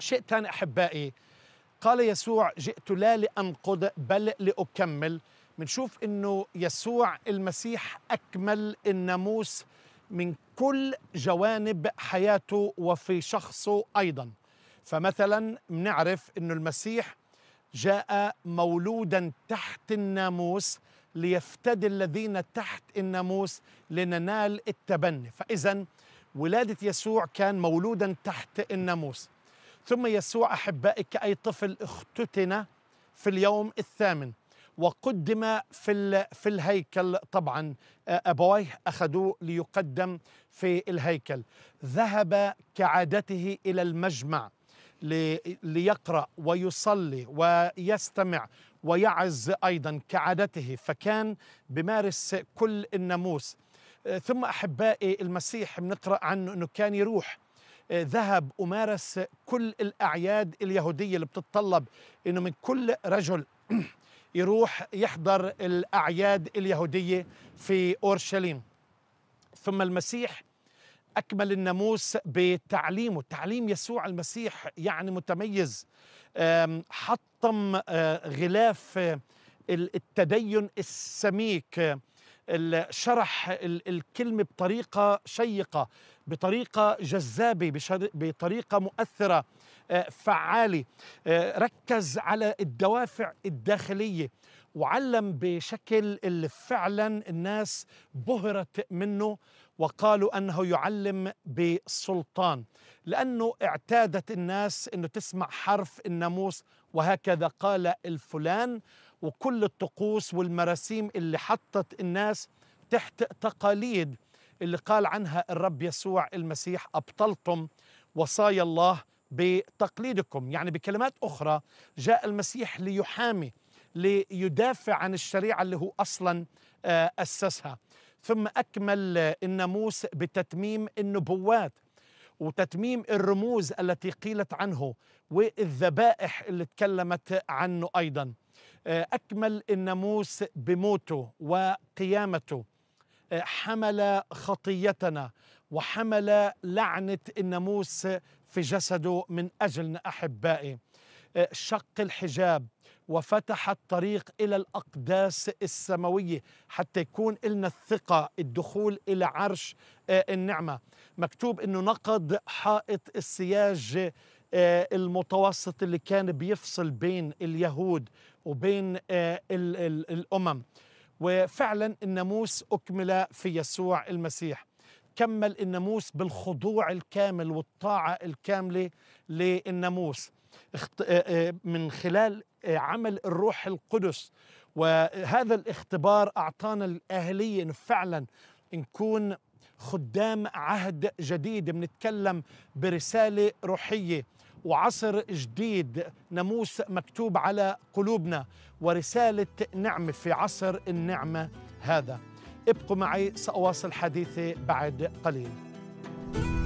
شيء ثاني أحبائي قال يسوع جئت لا لأنقض بل لأكمل بنشوف انه يسوع المسيح اكمل الناموس من كل جوانب حياته وفي شخصه ايضا فمثلا بنعرف انه المسيح جاء مولودا تحت الناموس ليفتدي الذين تحت الناموس لننال التبني فاذا ولاده يسوع كان مولودا تحت الناموس ثم يسوع احبائي كاي طفل اختتن في اليوم الثامن وقدم في في الهيكل طبعا آه، ابويه اخذوه ليقدم في الهيكل ذهب كعادته الى المجمع ليقرا ويصلي ويستمع ويعز ايضا كعادته فكان بمارس كل الناموس آه، ثم احبائي المسيح بنقرا عنه انه كان يروح ذهب ومارس كل الأعياد اليهودية اللي بتتطلب أنه من كل رجل يروح يحضر الأعياد اليهودية في أورشليم ثم المسيح أكمل الناموس بتعليمه تعليم يسوع المسيح يعني متميز حطم آه، غلاف آه، التدين السميك آه، شرح الكلمة بطريقة شيقة بطريقة جذابة بطريقة مؤثرة آه، فعالة آه، ركز على الدوافع الداخلية وعلم بشكل اللي فعلا الناس بهرت منه وقالوا انه يعلم بسلطان لانه اعتادت الناس انه تسمع حرف الناموس وهكذا قال الفلان وكل الطقوس والمراسيم اللي حطت الناس تحت تقاليد اللي قال عنها الرب يسوع المسيح أبطلتم وصايا الله بتقليدكم يعني بكلمات أخرى جاء المسيح ليحامي ليدافع عن الشريعة اللي هو أصلا آه، أسسها ثم أكمل الناموس آه، بتتميم النبوات وتتميم الرموز التي قيلت عنه والذبائح اللي تكلمت عنه أيضا آه، أكمل الناموس بموته وقيامته حمل خطيتنا وحمل لعنه الناموس في جسده من اجلنا احبائي آه، شق الحجاب وفتح الطريق الى الاقداس السماويه حتى يكون لنا الثقه الدخول الى عرش آه، النعمه مكتوب انه نقض حائط السياج آه، المتوسط اللي كان بيفصل بين اليهود وبين الامم وفعلا الناموس أكمل في يسوع المسيح كمل الناموس بالخضوع الكامل والطاعة الكاملة للناموس آه، آه، من خلال آه، عمل الروح القدس وهذا الاختبار أعطانا الأهلية إن فعلا نكون خدام عهد جديد بنتكلم برسالة روحية وعصر جديد ناموس مكتوب على قلوبنا ورسالة نعمة في عصر النعمة هذا ابقوا معي سأواصل حديثي بعد قليل